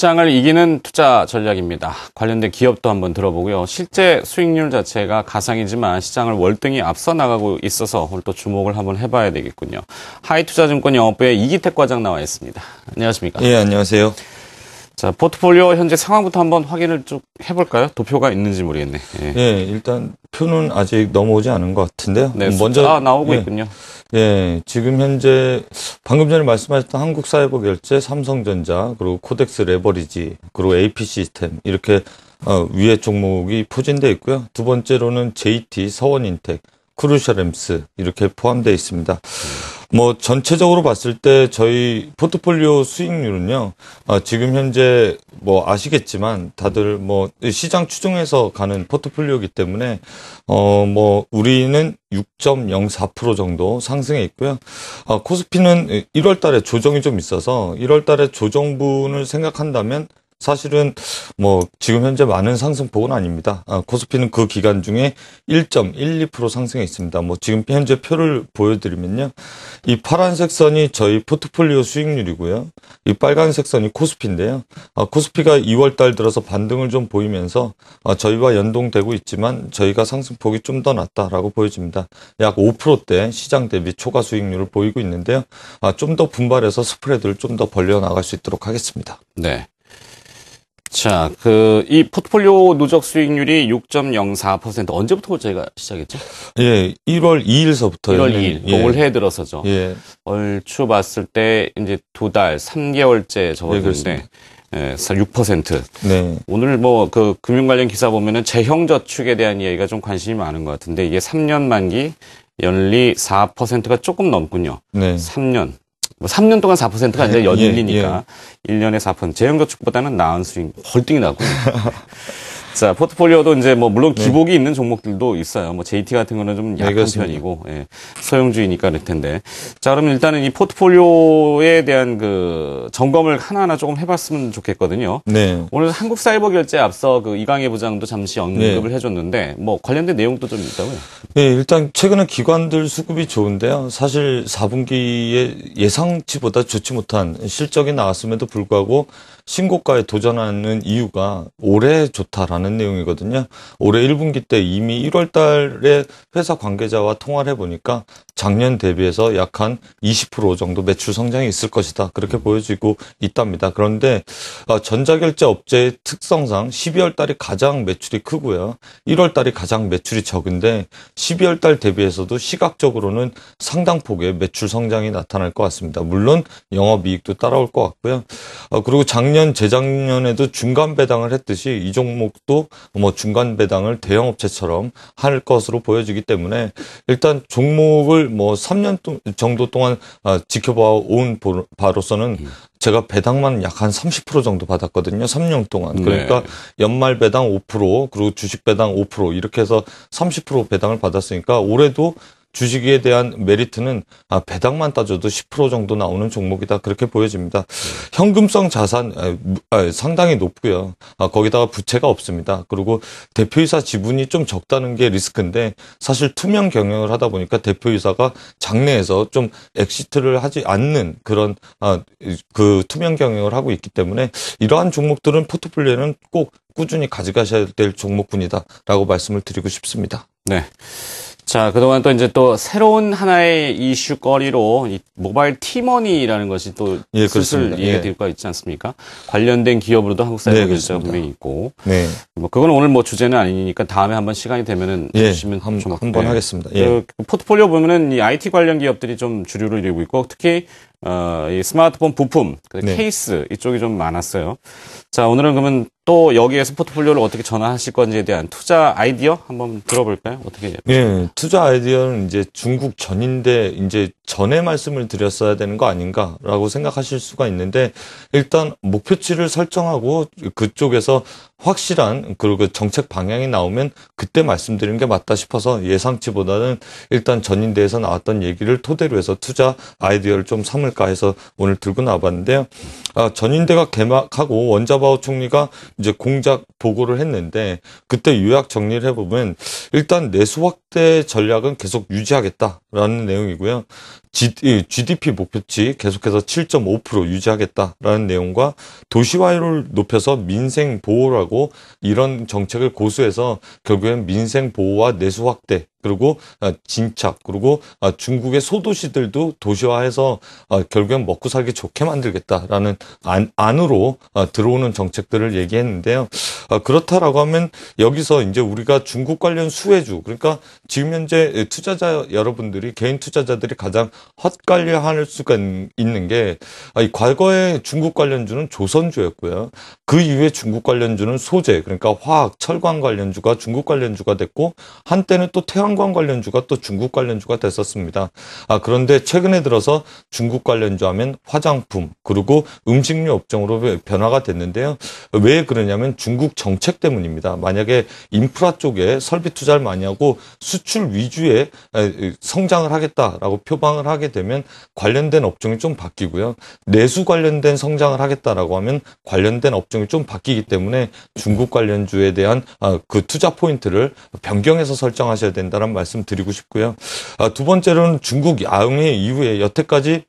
시장을 이기는 투자 전략입니다. 관련된 기업도 한번 들어보고요. 실제 수익률 자체가 가상이지만 시장을 월등히 앞서 나가고 있어서 오늘 또 주목을 한번 해봐야 되겠군요. 하이투자증권 영업부의 이기택 과장 나와 있습니다. 안녕하십니까? 예, 안녕하세요. 자, 포트폴리오 현재 상황부터 한번 확인을 좀 해볼까요? 도표가 있는지 모르겠네. 예, 예 일단 투는 아직 넘어오지 않은 것 같은데요. 네, 음, 먼저 아, 나오고 예, 있군요. 예, 지금 현재 방금 전에 말씀하셨던 한국사회보결제, 삼성전자, 그리고 코덱스 레버리지, 그리고 AP 시스템 이렇게 어, 위에 종목이 포진되어 있고요. 두 번째로는 JT, 서원인텍, 크루셜엠스 이렇게 포함되어 있습니다. 뭐 전체적으로 봤을 때 저희 포트폴리오 수익률은요. 아, 지금 현재 뭐 아시겠지만 다들 뭐 시장 추종해서 가는 포트폴리오이기 때문에 어 뭐 우리는 6.04% 정도 상승해 있고요. 아, 코스피는 1월 달에 조정이 좀 있어서 1월 달에 조정분을 생각한다면 사실은 뭐 지금 현재 많은 상승폭은 아닙니다. 아, 코스피는 그 기간 중에 1.12% 상승했습니다. 뭐 지금 현재 표를 보여드리면요. 이 파란색 선이 저희 포트폴리오 수익률이고요. 이 빨간색 선이 코스피인데요. 아, 코스피가 2월 달 들어서 반등을 좀 보이면서 아, 저희와 연동되고 있지만 저희가 상승폭이 좀 더 낮다라고 보여집니다. 약 5%대 시장 대비 초과 수익률을 보이고 있는데요. 좀 더 분발해서 스프레드를 좀 더 벌려 나갈 수 있도록 하겠습니다. 네. 자, 그 이 포트폴리오 누적 수익률이 6.04% 언제부터 저희가 시작했죠? 예, 1월 2일서부터 1월 2일 예. 올해 들어서죠. 예. 얼추 봤을 때 이제 두달 3개월째 접었는데 예, 6%. 예, 네. 오늘 뭐 그 금융 관련 기사 보면은 재형 저축에 대한 이야기가 좀 관심이 많은 것 같은데 이게 3년 만기 연리 4%가 조금 넘군요. 네. 3년 뭐 3년 동안 4%가 아니라 연일이니까 예. 1년에 예. 예. 4%. 재형저축보다는 나은 수익, 홀등이 나고. 자, 포트폴리오도 이제 뭐 물론 네. 기복이 네. 있는 종목들도 있어요. 뭐 JT 같은 거는 좀 네, 약한 네, 편이고 예. 소형주의니까 그럴 텐데. 자, 그럼 일단은 이 포트폴리오에 대한 그 점검을 하나하나 조금 해봤으면 좋겠거든요. 네. 오늘 한국사이버결제 앞서 그 이강희 부장도 잠시 언급을 네. 해줬는데 뭐 관련된 내용도 좀 있다고요. 네, 일단 최근에 기관들 수급이 좋은데요. 사실 4분기에 예상치보다 좋지 못한 실적이 나왔음에도 불구하고 신고가에 도전하는 이유가 올해 좋다라는 내용이거든요. 올해 1분기 때 이미 1월 달에 회사 관계자와 통화를 해보니까 작년 대비해서 약한 20% 정도 매출 성장이 있을 것이다. 그렇게 보여지고 있답니다. 그런데 어, 전자결제 업체의 특성상 12월 달이 가장 매출이 크고요. 1월 달이 가장 매출이 적은데 12월 달 대비해서도 시각적으로는 상당폭의 매출 성장이 나타날 것 같습니다. 물론 영업이익도 따라올 것 같고요. 어, 그리고 작년 작년 재작년에도 중간 배당을 했듯이 이 종목도 뭐 중간 배당을 대형 업체처럼 할 것으로 보여지기 때문에 일단 종목을 뭐 3년 정도 동안 아, 지켜봐온 바로서는 음. 제가 배당만 약 한 30% 정도 받았거든요. 3년 동안. 네. 그러니까 네. 연말 배당 5% 그리고 주식 배당 5% 이렇게 해서 30% 배당을 받았으니까 올해도 주식에 대한 메리트는 아, 배당만 따져도 10% 정도 나오는 종목이다 그렇게 보여집니다. 현금성 자산 아, 아, 상당히 높고요. 거기다가 부채가 없습니다. 그리고 대표이사 지분이 좀 적다는 게 리스크인데 사실 투명 경영을 하다 보니까 대표이사가 장내에서 좀 엑시트를 하지 않는 그런 그 투명 경영을 하고 있기 때문에 이러한 종목들은 포트폴리오는 꼭 꾸준히 가져가셔야 될 종목군이다라고 말씀을 드리고 싶습니다. 네. 자, 그동안 또 이제 또 새로운 하나의 이슈거리로 이 모바일 티머니라는 것이 또 예, 슬슬 이해될 예. 거 있지 않습니까? 관련된 기업으로도 한국 사회버 네, 기자가 분명히 있고. 네. 뭐 그건 오늘 뭐 주제는 아니니까 다음에 한번 시간이 되면은 예, 주시면 한번 네. 하겠습니다. 그 예. 그 포트폴리오 보면은 이 IT 관련 기업들이 좀 주류를 이루고 있고 특히 어, 이 스마트폰 부품, 그 네. 케이스 이쪽이 좀 많았어요. 자, 오늘은 그러면 또 여기에서 포트폴리오를 어떻게 전환하실 건지에 대한 투자 아이디어 한번 들어볼까요? 어떻게? 예, 네, 투자 아이디어는 이제 중국 전인데 이제 전에 말씀을 드렸어야 되는 거 아닌가라고 생각하실 수가 있는데 일단 목표치를 설정하고 그쪽에서 확실한 그리고 정책 방향이 나오면 그때 말씀드리는 게 맞다 싶어서 예상치보다는 일단 전인대에서 나왔던 얘기를 토대로 해서 투자 아이디어를 좀 삼을 않을까 해서 오늘 들고 나와봤는데요. 아, 전인대가 개막하고 원자바오 총리가 이제 공작 보고를 했는데 그때 요약 정리를 해보면 일단 내수 확대 전략은 계속 유지하겠다라는 내용이고요. GDP 목표치 계속해서 7.5% 유지하겠다라는 내용과 도시화율을 높여서 민생 보호라고 이런 정책을 고수해서 결국엔 민생 보호와 내수 확대 그리고 어, 진착 그리고 어, 중국의 소도시들도 도시화해서 어, 결국엔 먹고 살기 좋게 만들겠다라는 안, 안으로 들어오는 정책들을 얘기했는데요. 그렇다라고 하면 여기서 이제 우리가 중국 관련 수혜주 그러니까 지금 현재 투자자 여러분들이 개인 투자자들이 가장 헛갈려할 수가 있는 게 아, 과거에 중국 관련주는 조선주였고요. 그 이후에 중국 관련주는 소재 그러니까 화학 철강 관련주가 중국 관련주가 됐고 한때는 또 태양 탄광 관련주가 또 중국 관련주가 됐었습니다. 아, 그런데 최근에 들어서 중국 관련주 하면 화장품 그리고 음식류 업종으로 변화가 됐는데요. 왜 그러냐면 중국 정책 때문입니다. 만약에 인프라 쪽에 설비 투자를 많이 하고 수출 위주의 성장을 하겠다라고 표방을 하게 되면 관련된 업종이 좀 바뀌고요. 내수 관련된 성장을 하겠다라고 하면 관련된 업종이 좀 바뀌기 때문에 중국 관련주에 대한 아, 그 투자 포인트를 변경해서 설정하셔야 된다. 있다라는 말씀 드리고 싶고요. 아, 두 번째로는 중국 야 양회 이후에 여태까지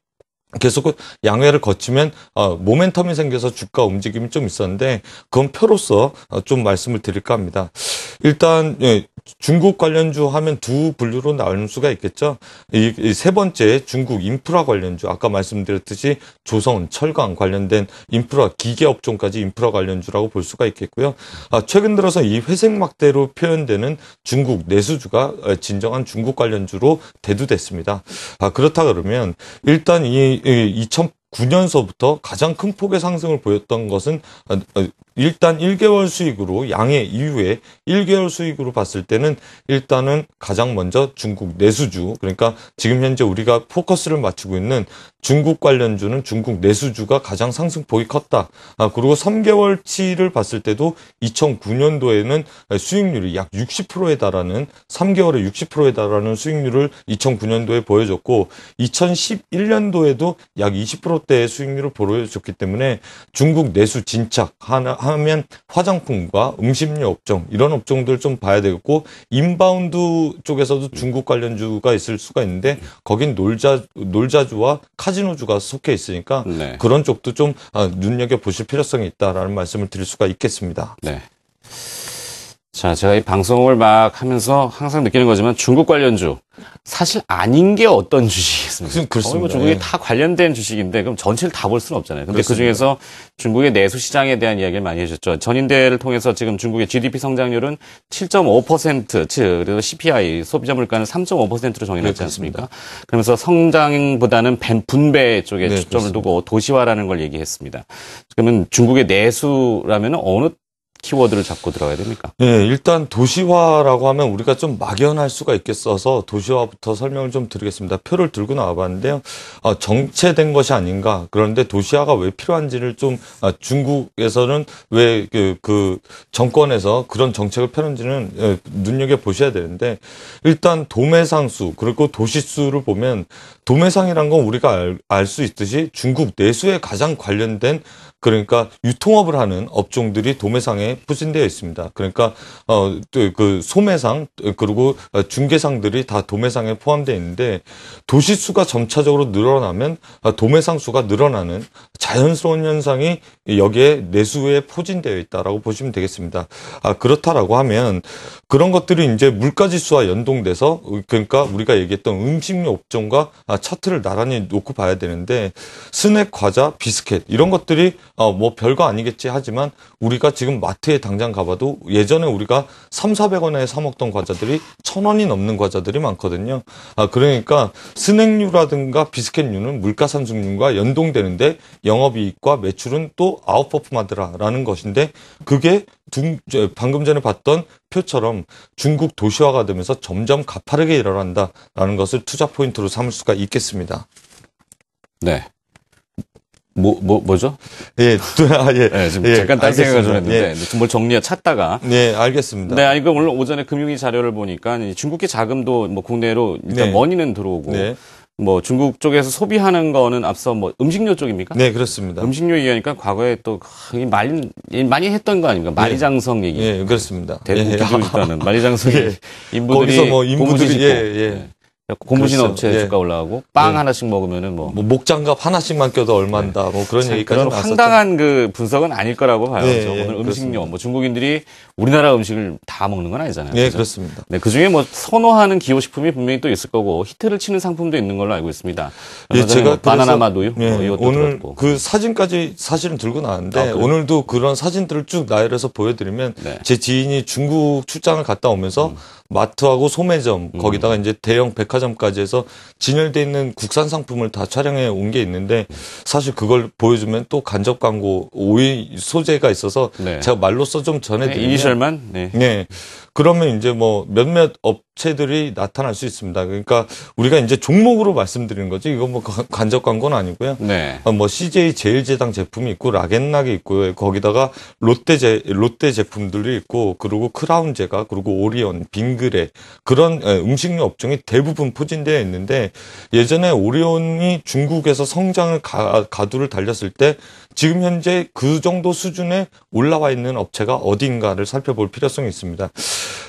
계속 그 양회를 거치면 어, 모멘텀이 생겨서 주가 움직임이 좀 있었는데 그건 표로서 어, 좀 말씀을 드릴까 합니다. 일단 예, 중국 관련주 하면 두 분류로 나눌 수가 있겠죠. 이, 이세 번째 중국 인프라 관련주 아까 말씀드렸듯이 조선, 철강 관련된 인프라 기계 업종까지 인프라 관련주라고 볼 수가 있겠고요. 아, 최근 들어서 이 회색 막대로 표현되는 중국 내수주가 어, 진정한 중국 관련주로 대두됐습니다. 아, 그렇다 그러면 일단 이 2009년서부터 예, 가장 큰 폭의 상승을 보였던 것은 아, 아, 일단 1개월 수익으로 양해 이후에 1개월 수익으로 봤을 때는 일단은 가장 먼저 중국 내수주 그러니까 지금 현재 우리가 포커스를 맞추고 있는 중국 관련주는 중국 내수주가 가장 상승폭이 컸다. 아, 그리고 3개월치를 봤을 때도 2009년도에는 수익률이 약 60%에 달하는 3개월에 60%에 달하는 수익률을 2009년도에 보여줬고 2011년도에도 약 20%대의 수익률을 보여줬기 때문에 중국 내수 진착 하나 하면 화장품과 음식료 업종 이런 업종들 좀 봐야 되겠고 인바운드 쪽에서도 중국 관련주가 있을 수가 있는데 거긴 놀자 놀자주와 카지노주가 속해 있으니까 네. 그런 쪽도 좀 아, 눈여겨 보실 필요성이 있다라는 말씀을 드릴 수가 있겠습니다. 네. 자, 제가 이 방송을 막 하면서 항상 느끼는 거지만 중국 관련주 사실 아닌 게 어떤 주식 그렇습니다. 그, 렇습니다뭐 중국이 예. 다 관련된 주식인데 그럼 전체를 다 볼 수는 없잖아요. 근데 그 그렇습니다. 그중에서 중국의 내수 시장에 대한 이야기를 많이 해주셨죠. 전인대를 통해서 지금 중국의 GDP 성장률은 7.5%, 즉 CPI 소비자 물가는 3.5%로 정해놨지 네, 않습니까? 그러면서 성장보다는 분배 쪽에 네, 초점을 그렇습니다. 두고 도시화라는 걸 얘기했습니다. 그러면 중국의 내수라면 어느 키워드를 잡고 들어가야 됩니까? 예, 네, 일단 도시화라고 하면 우리가 좀 막연할 수가 있겠어서 도시화부터 설명을 좀 드리겠습니다. 표를 들고 나와봤는데요. 어, 정체된 것이 아닌가. 그런데 도시화가 왜 필요한지를 좀 아, 중국에서는 왜그 그 정권에서 그런 정책을 펴는지는 예, 눈여겨 보셔야 되는데 일단 도매상수 그리고 도시수를 보면 도매상이란 건 우리가 알 수 있듯이 중국 내수에 가장 관련된 그러니까 유통업을 하는 업종들이 도매상에 포진되어 있습니다. 그러니까 어그 소매상 그리고 중개상들이 다 도매상에 포함되어 있는데 도시 수가 점차적으로 늘어나면 도매상 수가 늘어나는 자연스러운 현상이 여기에 내수에 포진되어 있다라고 보시면 되겠습니다. 아, 그렇다라고 하면 그런 것들이 이제 물가지수와 연동돼서 그러니까 우리가 얘기했던 음식료 업종과 아, 차트를 나란히 놓고 봐야 되는데 스낵, 과자, 비스켓 이런 것들이 어, 뭐 별거 아니겠지 하지만 우리가 지금 마트에 당장 가봐도 예전에 우리가 3, 400원에 사 먹던 과자들이 1000원이 넘는 과자들이 많거든요. 아, 그러니까 스낵류라든가 비스켓류는 물가상승률과 연동되는데 영 영업이익과 매출은 또아웃퍼폼하드라라는 것인데 그게 방금 전에 봤던 표처럼 중국 도시화가 되면서 점점 가파르게 일어난다라는 것을 투자 포인트로 삼을 수가 있겠습니다. 네. 뭐, 뭐, 뭐죠? 예, 네, 아, 예. 네, 지금 예, 잠깐 딴 생각을 좀 했는데, 예. 뭘 정리해 찾다가. 네, 알겠습니다. 네, 아니, 그 오늘 오전에 금융위 자료를 보니까 중국계 자금도 뭐 국내로 일단 네. 머니는 들어오고. 네. 뭐 중국 쪽에서 소비하는 거는 앞서 뭐 음식료 쪽입니까? 네, 그렇습니다. 음식료 얘기하니까 과거에 또 많이 많이 했던 거 아닙니까? 마리장성 예. 얘기. 예, 네, 그렇습니다. 대구 예. 예. 있다는 마리장성 예. 인부들이 거기서 뭐 인부들이 예, 예. 네. 고무신 그렇죠. 업체 예. 주가 올라가고 네. 빵 네. 하나씩 먹으면은 뭐. 뭐 목장갑 하나씩만 껴도 얼만다 네. 뭐 그런 얘기까지 그런 황당한 그 분석은 아닐 거라고 봐요. 네, 예, 음식료 그렇습니다. 뭐 중국인들이 우리나라 음식을 다 먹는 건 아니잖아요. 네 그렇죠? 그렇습니다. 네 그중에 뭐 선호하는 기호 식품이 분명히 또 있을 거고 히트를 치는 상품도 있는 걸로 알고 있습니다. 예, 제가 뭐 바나나 맛 우유 예, 뭐 오늘 들었고. 그 사진까지 사실은 들고 나왔는데 아, 오늘도 그런 사진들을 쭉 나열해서 보여드리면 네. 제 지인이 중국 출장을 갔다 오면서 음. 마트하고 소매점 음. 거기다가 이제 대형 백화점까지 해서 진열돼 있는 국산 상품을 다 촬영해 온 게 있는데 사실 그걸 보여주면 또 간접 광고 오이 소재가 있어서 네. 제가 말로써 좀 전해드리면 네, 이니셜만 네. 네 그러면 이제 뭐 몇몇 업체들이 나타날 수 있습니다. 그러니까 우리가 이제 종목으로 말씀드리는 거지 이건 뭐 간접 광고는 아니고요. 네. 어, 뭐 CJ 제일제당 제품이 있고 라겐락이 있고요. 거기다가 롯데 제 롯데 제품들이 있고 그리고 크라운제가 그리고 오리온, 빙그레 그런 예, 음식료 업종이 대부분 포진되어 있는데 예전에 오리온이 중국에서 성장을 가, 가두를 달렸을 때 지금 현재 그 정도 수준에 올라와 있는 업체가 어디인가를 살펴볼 필요성이 있습니다.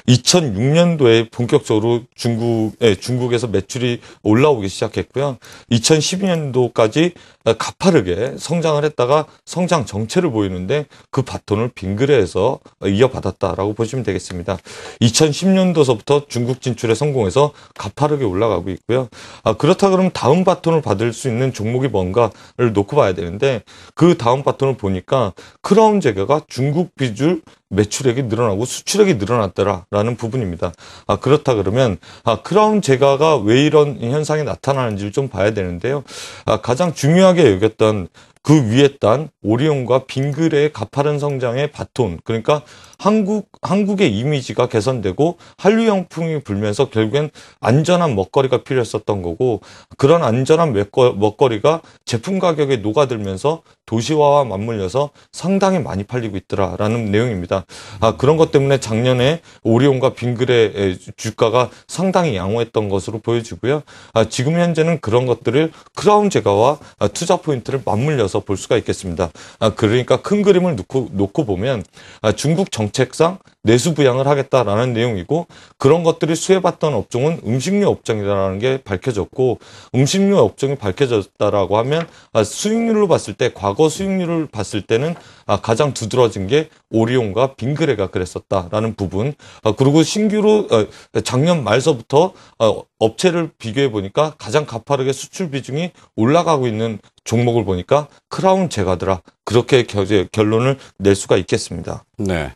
2006년도에 본격적으로 중국 예, 중국에서 매출이 올라오기 시작했고요. 2012년도까지 가파르게 성장을 했다가 성장 정체를 보이는데 그 바톤을 빙그레해서 이어받았다라고 보시면 되겠습니다. 2010년도서부터 중국 진출에 성공해서 가파르게 올라가고 있고요. 아, 그렇다 그러면 다음 바톤을 받을 수 있는 종목이 뭔가를 놓고 봐야 되는데 그 다음 바톤을 보니까 크라운 재과가 중국 비율 매출액이 늘어나고 수출액이 늘어났더라. 해라라는 부분입니다. 아, 그렇다 그러면 아, 크라운 제가가 왜 이런 현상이 나타나는지를 좀 봐야 되는데요. 아, 가장 중요하게 여겼던 그 위에 딴 오리온과 빙그레의 가파른 성장의 바톤 그러니까 한국 한국의 이미지가 개선되고 한류 영풍이 불면서 결국엔 안전한 먹거리가 필요했었던 거고 그런 안전한 먹거리가 제품 가격에 녹아들면서 도시화와 맞물려서 상당히 많이 팔리고 있더라라는 내용입니다. 아, 그런 것 때문에 작년에 오리온과 빙그레 주가가 상당히 양호했던 것으로 보여지고요. 아, 지금 현재는 그런 것들을 크라운 재가와 아, 투자 포인트를 맞물려서 볼 수가 있겠습니다. 아, 그러니까 큰 그림을 놓고, 놓고 보면 아, 중국 정책상 내수 부양을 하겠다라는 내용이고 그런 것들이 수혜받던 업종은 음식료 업종이라는 게 밝혀졌고 음식료 업종이 밝혀졌다라고 하면 아, 수익률로 봤을 때 과거 과거 수익률을 봤을 때는 아, 가장 두드러진 게 오리온과 빙그레가 그랬었다라는 부분. 아, 그리고 신규로 어, 작년 말서부터 어, 업체를 비교해 보니까 가장 가파르게 수출 비중이 올라가고 있는 종목을 보니까 크라운 제가드라 그렇게 결론을 낼 수가 있겠습니다. 네.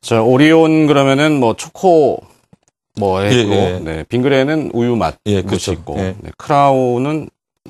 자 오리온 그러면 은뭐 초코 뭐 예, 했고 예, 예. 네, 빙그레는 우유 맛 예, 뭐 그렇죠. 있고 예. 네, 크라운은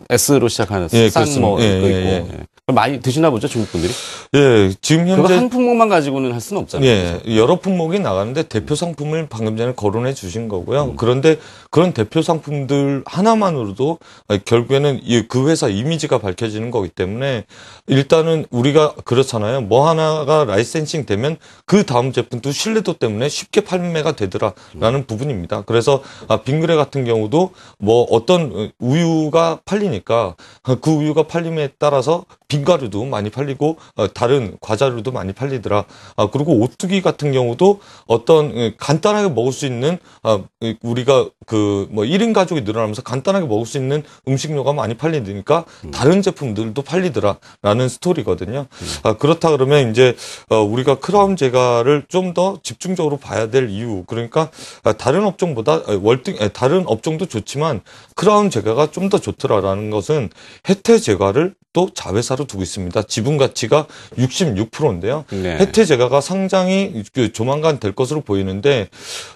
S로 시작하는 예, 산뭐 예, 예, 있고. 예. 예. 많이 드시나 보죠 중국 분들이? 예, 지금 현재 한 품목만 가지고는 할 수는 없잖아요. 예, 그래서. 여러 품목이 나가는데 대표 상품을 방금 전에 거론해 주신 거고요. 음. 그런데 그런 대표 상품들 하나만으로도 결국에는 그 회사 이미지가 밝혀지는 거기 때문에 일단은 우리가 그렇잖아요. 뭐 하나가 라이센싱 되면 그 다음 제품도 신뢰도 때문에 쉽게 판매가 되더라라는 음. 부분입니다. 그래서 아, 빙그레 같은 경우도 뭐 어떤 우유가 팔리니까 그 우유가 팔림에 따라서 빈가루도 많이 팔리고 어, 다른 과자류도 많이 팔리더라. 아, 그리고 오뚜기 같은 경우도 어떤 예, 간단하게 먹을 수 있는 아, 우리가 그뭐 1인 가족이 늘어나면서 간단하게 먹을 수 있는 음식료가 많이 팔리니까 음. 다른 제품들도 팔리더라라는 스토리거든요. 음. 아, 그렇다 그러면 이제 어, 우리가 크라운 제가를좀 더 집중적으로 봐야 될 이유 그러니까 다른 업종보다 월등 다른 업종도 좋지만 크라운 제가가좀 더 좋더라라는 것은 혜태 제가를 또 자회사로 두고 있습니다. 지분 가치가 66%인데요. 네. 혜태 제가가 상장이 그 조만간 될 것으로 보이는데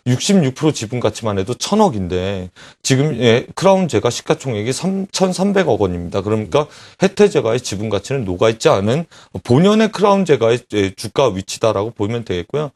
66% 지분 가치만 해도 1 0 0 0억인데 지금 예, 크라운 제가 시가총액이 3,300억 원입니다. 그러니까 해태제가의 지분 가치는 녹아 있지 않은 본연의 크라운 제가의 예, 주가 위치다라고 보면 되겠고요.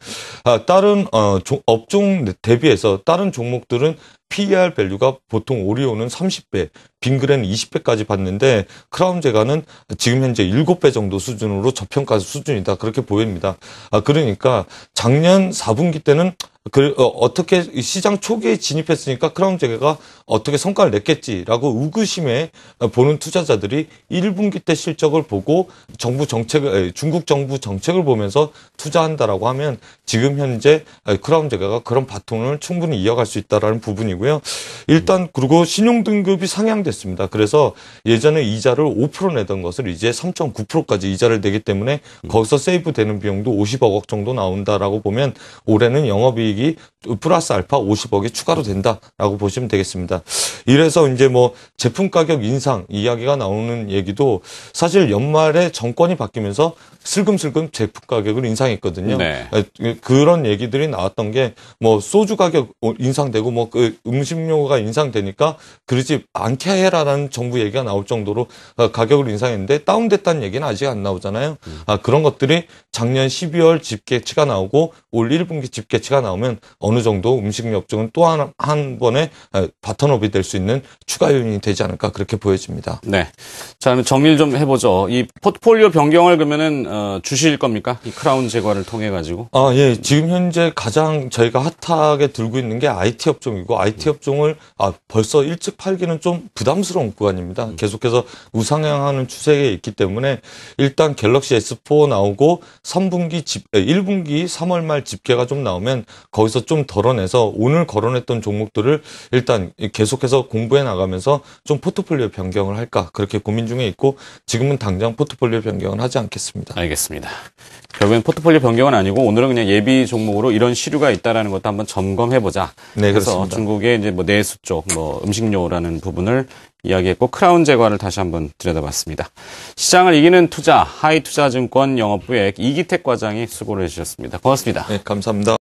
아, 다른 어, 조, 업종 대비해서 다른 종목들은 PER 밸류가 보통 오리오는 30배, 빙그레는 20배까지 봤는데 크라운 제가는 지금 현재 7배 정도 수준으로 저평가 수준이다 그렇게 보입니다. 아, 그러니까 작년 4분기 때는 그, 어, 떻게 시장 초기에 진입했으니까 크라운 재가 어떻게 성과를 냈겠지라고 의구심에 어, 보는 투자자들이 1분기 때 실적을 보고 정부 정책을 중국 정부 정책을 보면서 투자한다라고 하면 지금 현재 크라운 재가 그런 바통을 충분히 이어갈 수 있다라는 부분이고요. 일단 그리고 신용 등급이 상향됐습니다. 그래서 예전에 이자를 5% 내던 것을 이제 3.9%까지 이자를 내기 때문에 거기서 세이브되는 비용도 50억 억 정도 나온다라고 보면 올해는 영업이 이익이 플러스 알파 50억이 추가로 된다라고 보시면 되겠습니다. 이래서 이제 뭐 제품 가격 인상 이야기가 나오는 얘기도 사실 연말에 정권이 바뀌면서 슬금슬금 제품 가격을 인상했거든요. 네. 그런 얘기들이 나왔던 게 뭐 소주 가격 어, 인상되고 뭐그 음식료가 인상되니까 그러지 않게 해라라는 정부 얘기가 나올 정도로 어, 가격을 인상했는데 다운됐다는 얘기는 아직 안 나오잖아요. 음. 아, 그런 것들이 작년 12월 집계치가 나오고 올 1분기 집계치가 나오면 되면 어느 정도 음식 업종은 또 한번에바텀업이될수 아, 있는 추가 요인이 되지 않을까 그렇게 보여집니다. 네. 자, 그럼 정리를 좀 해보죠. 이 포트폴리오 변경을 그러면은 어, 주실 겁니까? 이 크라운 제거를 통해 가지고? 아, 예. 지금 현재 가장 저희가 핫하게 들고 있는 게 IT 업종이고 IT 업종을 아, 벌써 일찍 팔기는 좀 부담스러운 구간입니다. 음. 계속해서 우상향하는 추세에 있기 때문에 일단 갤럭시 S4 나오고 3분기 집 1분기 3월 말 집계가 좀 나오면 거기서 좀 덜어내서 오늘 거론했던 종목들을 일단 계속해서 공부해 나가면서 좀 포트폴리오 변경을 할까 그렇게 고민 중에 있고 지금은 당장 포트폴리오 변경을 하지 않겠습니다. 알겠습니다. 결국엔 포트폴리오 변경은 아니고 오늘은 그냥 예비 종목으로 이런 시류가 있다라는 것도 한번 점검해 보자. 네, 그래서 중국의 이제 뭐 내수 쪽, 뭐 음식료라는 부분을 이야기했고 크라운 재과를 다시 한번 들여다봤습니다. 시장을 이기는 투자 하이투자증권 영업부의 이기택 과장이 수고를 해주셨습니다. 고맙습니다. 네, 감사합니다.